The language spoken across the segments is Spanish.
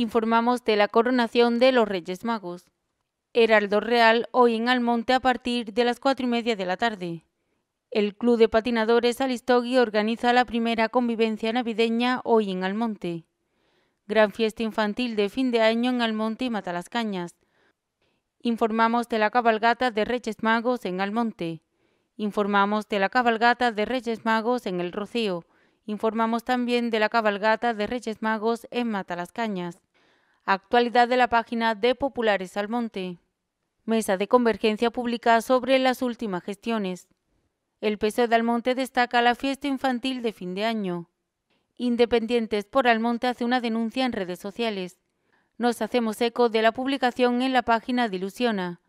informamos de la coronación de los Reyes Magos. Heraldo Real hoy en Almonte a partir de las cuatro y media de la tarde. El Club de Patinadores Alistogui organiza la primera convivencia navideña hoy en Almonte. Gran fiesta infantil de fin de año en Almonte y Matalascañas. Informamos de la cabalgata de Reyes Magos en Almonte. Informamos de la cabalgata de Reyes Magos en El Rocío. Informamos también de la cabalgata de Reyes Magos en Matalascañas. Actualidad de la página de Populares Almonte. Mesa de convergencia publica sobre las últimas gestiones. El PSOE de Almonte destaca la fiesta infantil de fin de año. Independientes por Almonte hace una denuncia en redes sociales. Nos hacemos eco de la publicación en la página de Ilusiona.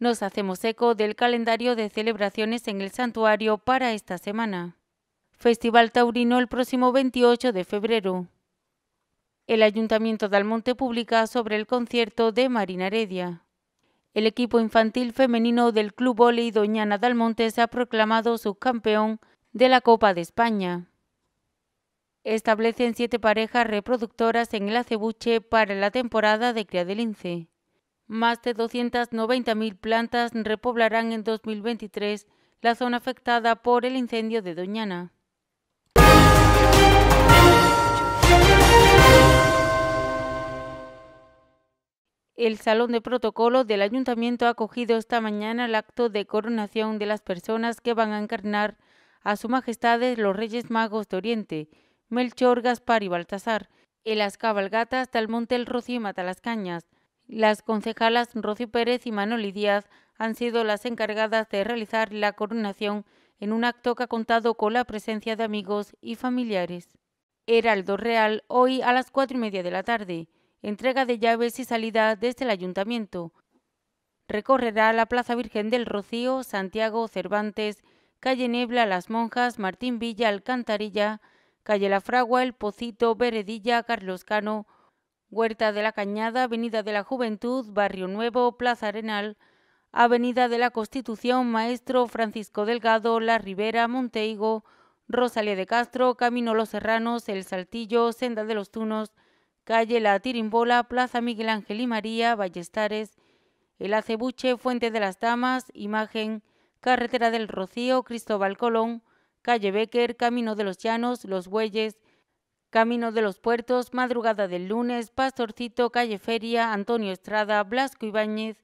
Nos hacemos eco del calendario de celebraciones en el santuario para esta semana. Festival Taurino el próximo 28 de febrero el Ayuntamiento de Almonte publica sobre el concierto de Marina Heredia. El equipo infantil femenino del Club Voley Doñana de Almonte se ha proclamado subcampeón de la Copa de España. Establecen siete parejas reproductoras en el acebuche para la temporada de cría de lince. Más de 290.000 plantas repoblarán en 2023 la zona afectada por el incendio de Doñana. El Salón de Protocolo del Ayuntamiento ha acogido esta mañana el acto de coronación de las personas que van a encarnar a Su Majestad los Reyes Magos de Oriente, Melchor, Gaspar y Baltasar, en las cabalgatas hasta el Monte El Rocío y Matalascañas. Las concejalas Rocío Pérez y Manoli Díaz han sido las encargadas de realizar la coronación en un acto que ha contado con la presencia de amigos y familiares. Heraldo Real, hoy a las cuatro y media de la tarde entrega de llaves y salida desde el ayuntamiento. Recorrerá la Plaza Virgen del Rocío, Santiago, Cervantes, Calle Niebla, Las Monjas, Martín Villa, Alcantarilla, Calle La Fragua, El Pocito, Veredilla, Carlos Cano, Huerta de la Cañada, Avenida de la Juventud, Barrio Nuevo, Plaza Arenal, Avenida de la Constitución, Maestro Francisco Delgado, La Ribera, Monteigo, Rosalía de Castro, Camino Los Serranos, El Saltillo, Senda de los Tunos, calle La Tirimbola, Plaza Miguel Ángel y María, Ballestares, El Acebuche, Fuente de las Damas, Imagen, Carretera del Rocío, Cristóbal Colón, Calle Becker, Camino de los Llanos, Los Bueyes, Camino de los Puertos, Madrugada del Lunes, Pastorcito, Calle Feria, Antonio Estrada, Blasco Ibáñez,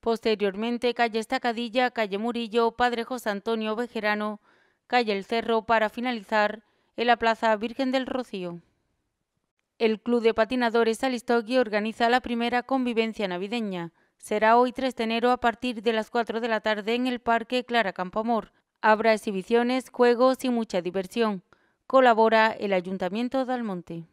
posteriormente Calle Estacadilla, Calle Murillo, Padre José Antonio Bejerano, Calle El Cerro, para finalizar en la Plaza Virgen del Rocío. El Club de Patinadores Alistogui organiza la primera convivencia navideña. Será hoy 3 de enero a partir de las 4 de la tarde en el Parque Clara Campoamor. Habrá exhibiciones, juegos y mucha diversión. Colabora el Ayuntamiento de Almonte.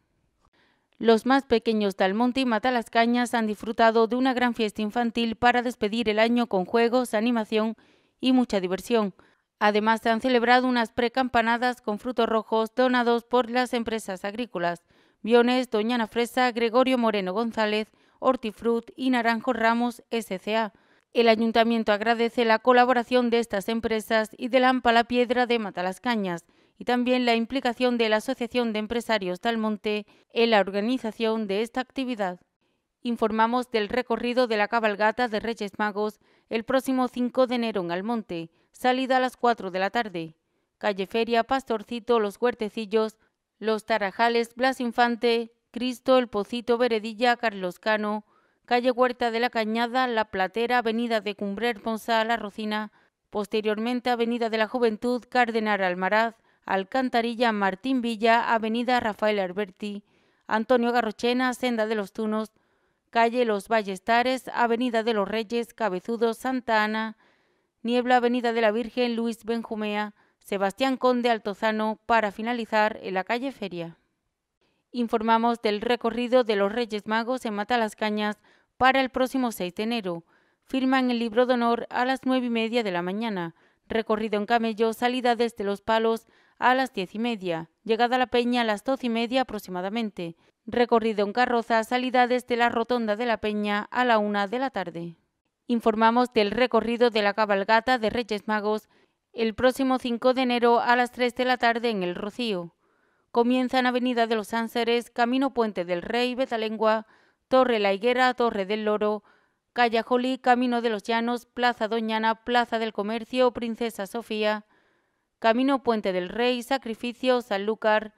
Los más pequeños de Almonte y Matalascañas han disfrutado de una gran fiesta infantil para despedir el año con juegos, animación y mucha diversión. Además, se han celebrado unas precampanadas con frutos rojos donados por las empresas agrícolas. Biones, Ana Fresa, Gregorio Moreno González, Hortifrut y Naranjo Ramos SCA. El ayuntamiento agradece la colaboración de estas empresas y de Lampa la Piedra de Matalascañas y también la implicación de la Asociación de Empresarios Monte en la organización de esta actividad. Informamos del recorrido de la cabalgata de Reyes Magos el próximo 5 de enero en Almonte, salida a las 4 de la tarde. Calle Feria, Pastorcito, Los Huertecillos, los Tarajales, Blas Infante, Cristo, El Pocito, Veredilla, Carlos Cano, Calle Huerta de la Cañada, La Platera, Avenida de Cumbre Hermosa, La Rocina, posteriormente Avenida de la Juventud, Cardenal Almaraz, Alcantarilla, Martín Villa, Avenida Rafael Alberti, Antonio Garrochena, Senda de los Tunos, Calle Los Ballestares, Avenida de los Reyes, Cabezudo, Santa Ana, Niebla, Avenida de la Virgen, Luis Benjumea, Sebastián Conde Altozano para finalizar en la calle Feria. Informamos del recorrido de los Reyes Magos en Cañas para el próximo 6 de enero. Firman el libro de honor a las nueve y media de la mañana. Recorrido en camello, salida desde Los Palos a las diez y media. Llegada a la Peña a las 12 y media aproximadamente. Recorrido en carroza, salida desde la Rotonda de la Peña a la 1 de la tarde. Informamos del recorrido de la cabalgata de Reyes Magos el próximo 5 de enero a las 3 de la tarde en El Rocío. Comienzan Avenida de los Ángeles, Camino Puente del Rey, Betalengua, Torre La Higuera, Torre del Loro, Calle Jolí, Camino de los Llanos, Plaza Doñana, Plaza del Comercio, Princesa Sofía, Camino Puente del Rey, Sacrificio, Sanlúcar,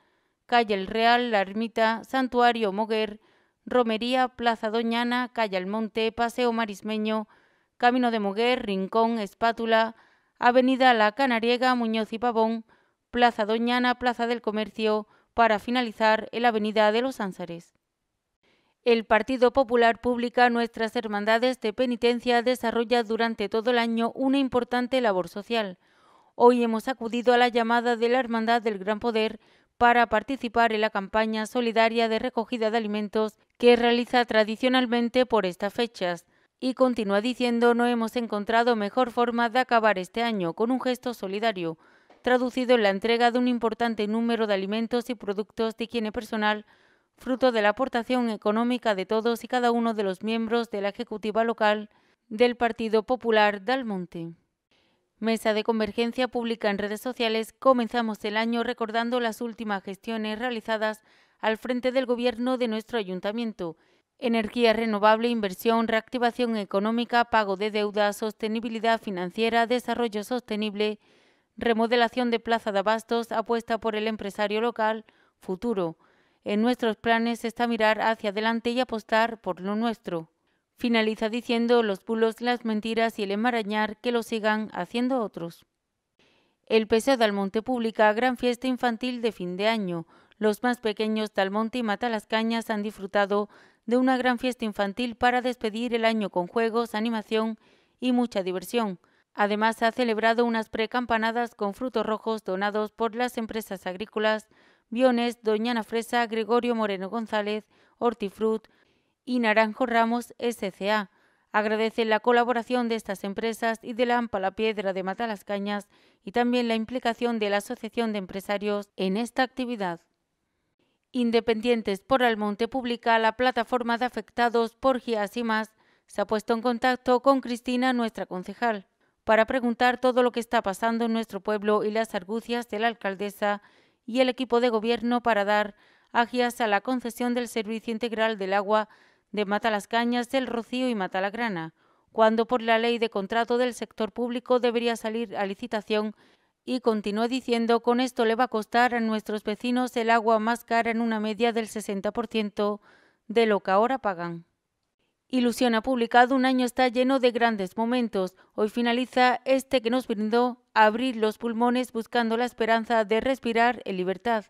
Calle El Real, La Ermita, Santuario Moguer, Romería, Plaza Doñana, Calle Monte, Paseo Marismeño, Camino de Moguer, Rincón, Espátula, Avenida La Canariega, Muñoz y Pavón, Plaza Doñana, Plaza del Comercio, para finalizar en la Avenida de los Ánsares. El Partido Popular Pública Nuestras Hermandades de Penitencia desarrolla durante todo el año una importante labor social. Hoy hemos acudido a la llamada de la Hermandad del Gran Poder para participar en la campaña solidaria de recogida de alimentos que realiza tradicionalmente por estas fechas y continúa diciendo no hemos encontrado mejor forma de acabar este año con un gesto solidario, traducido en la entrega de un importante número de alimentos y productos de higiene personal, fruto de la aportación económica de todos y cada uno de los miembros de la Ejecutiva local del Partido Popular Monte". Mesa de Convergencia pública en redes sociales, comenzamos el año recordando las últimas gestiones realizadas al frente del gobierno de nuestro ayuntamiento Energía renovable, inversión, reactivación económica, pago de deuda, sostenibilidad financiera, desarrollo sostenible, remodelación de plaza de abastos, apuesta por el empresario local, futuro. En nuestros planes está mirar hacia adelante y apostar por lo nuestro. Finaliza diciendo los bulos, las mentiras y el enmarañar que lo sigan haciendo otros. El Paseo de Almonte publica gran fiesta infantil de fin de año. Los más pequeños de Almonte y Cañas han disfrutado de una gran fiesta infantil para despedir el año con juegos, animación y mucha diversión. Además, se ha celebrado unas precampanadas con frutos rojos donados por las empresas agrícolas Biones, Doñana Fresa, Gregorio Moreno González, Hortifrut y Naranjo Ramos SCA. Agradece la colaboración de estas empresas y de la AMPA La Piedra de Matalascañas y también la implicación de la Asociación de Empresarios en esta actividad. Independientes por Almonte publica la plataforma de afectados por GIAS y más. Se ha puesto en contacto con Cristina, nuestra concejal, para preguntar todo lo que está pasando en nuestro pueblo y las argucias de la alcaldesa y el equipo de gobierno para dar a GIAS a la concesión del servicio integral del agua de Cañas del Rocío y Matalagrana, cuando por la ley de contrato del sector público debería salir a licitación y continúa diciendo, con esto le va a costar a nuestros vecinos el agua más cara en una media del 60% de lo que ahora pagan. Ilusión ha publicado un año está lleno de grandes momentos. Hoy finaliza este que nos brindó abrir los pulmones buscando la esperanza de respirar en libertad.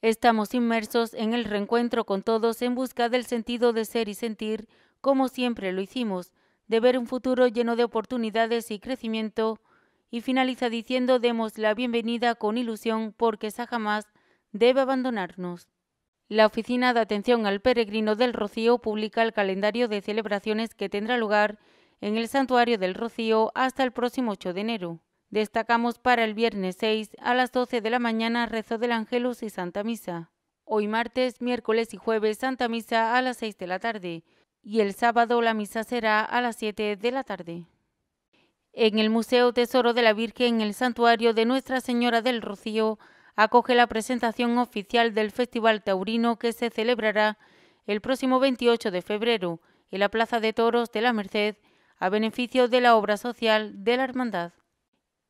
Estamos inmersos en el reencuentro con todos en busca del sentido de ser y sentir, como siempre lo hicimos, de ver un futuro lleno de oportunidades y crecimiento y finaliza diciendo demos la bienvenida con ilusión porque esa jamás debe abandonarnos. La Oficina de Atención al Peregrino del Rocío publica el calendario de celebraciones que tendrá lugar en el Santuario del Rocío hasta el próximo 8 de enero. Destacamos para el viernes 6 a las 12 de la mañana rezo del Ángelus y Santa Misa. Hoy martes, miércoles y jueves Santa Misa a las 6 de la tarde y el sábado la misa será a las 7 de la tarde. En el Museo Tesoro de la Virgen, en el Santuario de Nuestra Señora del Rocío, acoge la presentación oficial del Festival Taurino que se celebrará el próximo 28 de febrero en la Plaza de Toros de la Merced a beneficio de la obra social de la Hermandad.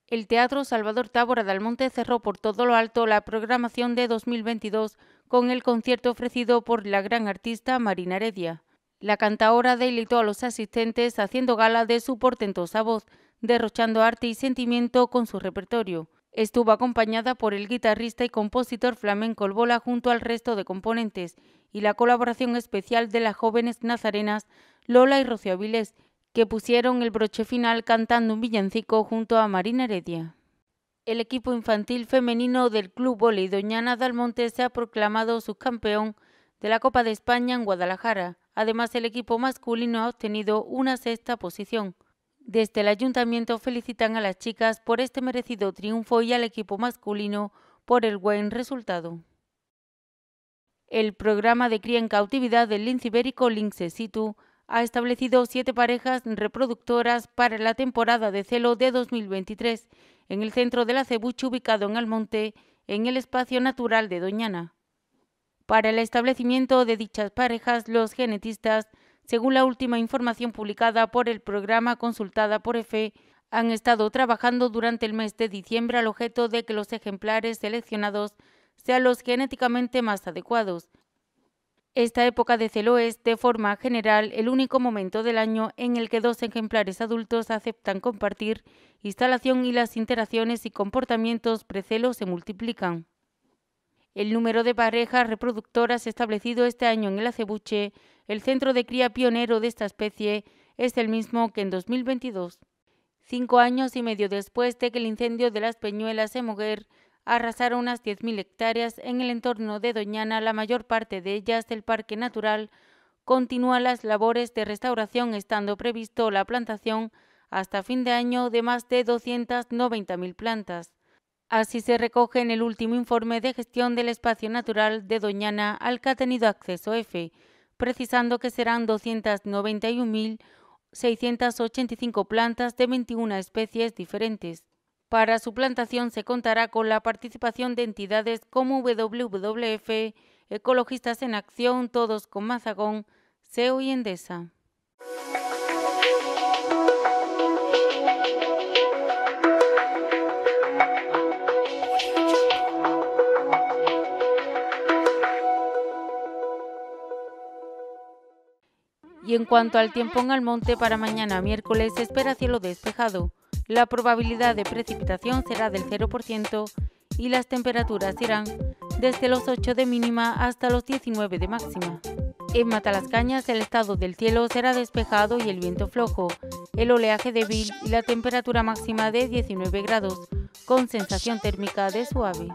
El Teatro Salvador Tábora del Monte cerró por todo lo alto la programación de 2022 con el concierto ofrecido por la gran artista Marina Heredia. La cantaora deleitó a los asistentes haciendo gala de su portentosa voz, derrochando arte y sentimiento con su repertorio. Estuvo acompañada por el guitarrista y compositor flamenco El junto al resto de componentes y la colaboración especial de las jóvenes nazarenas Lola y Rocío Avilés, que pusieron el broche final cantando un villancico junto a Marina Heredia. El equipo infantil femenino del Club Voley Doñana Dalmonte se ha proclamado subcampeón de la Copa de España en Guadalajara. Además, el equipo masculino ha obtenido una sexta posición. Desde el ayuntamiento felicitan a las chicas por este merecido triunfo y al equipo masculino por el buen resultado. El programa de cría en cautividad del lince ibérico Lynx Situ ha establecido siete parejas reproductoras para la temporada de celo de 2023 en el centro de la Cebuche ubicado en Almonte, en el espacio natural de Doñana. Para el establecimiento de dichas parejas, los genetistas según la última información publicada por el programa consultada por EFE, e, han estado trabajando durante el mes de diciembre al objeto de que los ejemplares seleccionados sean los genéticamente más adecuados. Esta época de celo es, de forma general, el único momento del año en el que dos ejemplares adultos aceptan compartir instalación y las interacciones y comportamientos precelo se multiplican. El número de parejas reproductoras establecido este año en el acebuche, el centro de cría pionero de esta especie, es el mismo que en 2022. Cinco años y medio después de que el incendio de las Peñuelas en Moguer arrasara unas 10.000 hectáreas en el entorno de Doñana, la mayor parte de ellas del Parque Natural, continúan las labores de restauración estando previsto la plantación hasta fin de año de más de 290.000 plantas. Así se recoge en el último informe de gestión del espacio natural de Doñana al que ha tenido acceso EFE, precisando que serán 291.685 plantas de 21 especies diferentes. Para su plantación se contará con la participación de entidades como WWF, Ecologistas en Acción, Todos con Mazagón, SEO y Endesa. Y en cuanto al tiempo en Almonte, monte para mañana miércoles se espera cielo despejado. La probabilidad de precipitación será del 0% y las temperaturas irán desde los 8 de mínima hasta los 19 de máxima. En Matalascañas el estado del cielo será despejado y el viento flojo, el oleaje débil y la temperatura máxima de 19 grados, con sensación térmica de suave.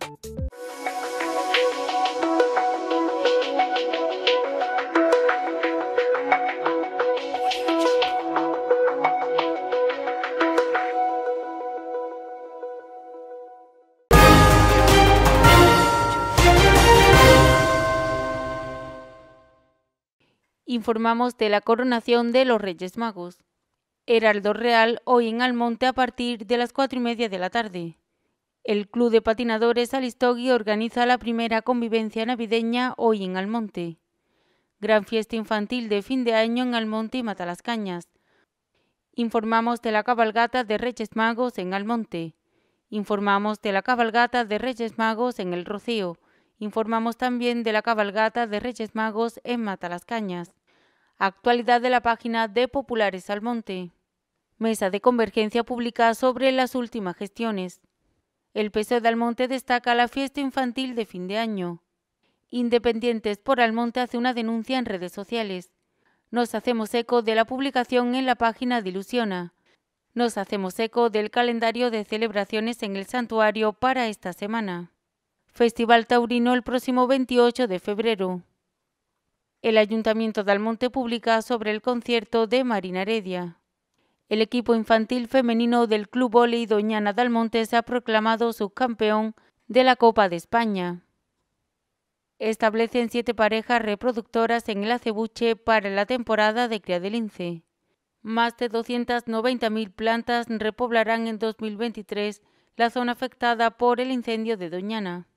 informamos de la coronación de los Reyes Magos. Heraldo Real hoy en Almonte a partir de las cuatro y media de la tarde. El Club de Patinadores Alistogui organiza la primera convivencia navideña hoy en Almonte. Gran fiesta infantil de fin de año en Almonte y Matalascañas. Informamos de la cabalgata de Reyes Magos en Almonte. Informamos de la cabalgata de Reyes Magos en El Rocío. Informamos también de la cabalgata de Reyes Magos en Matalascañas. Actualidad de la página de Populares Almonte. Mesa de convergencia publica sobre las últimas gestiones. El PSOE de Almonte destaca la fiesta infantil de fin de año. Independientes por Almonte hace una denuncia en redes sociales. Nos hacemos eco de la publicación en la página de Ilusiona. Nos hacemos eco del calendario de celebraciones en el santuario para esta semana. Festival Taurino el próximo 28 de febrero el Ayuntamiento de Almonte publica sobre el concierto de Marina Heredia. El equipo infantil femenino del Club Voley Doñana de Almonte se ha proclamado subcampeón de la Copa de España. Establecen siete parejas reproductoras en el acebuche para la temporada de cría de lince. Más de 290.000 plantas repoblarán en 2023 la zona afectada por el incendio de Doñana.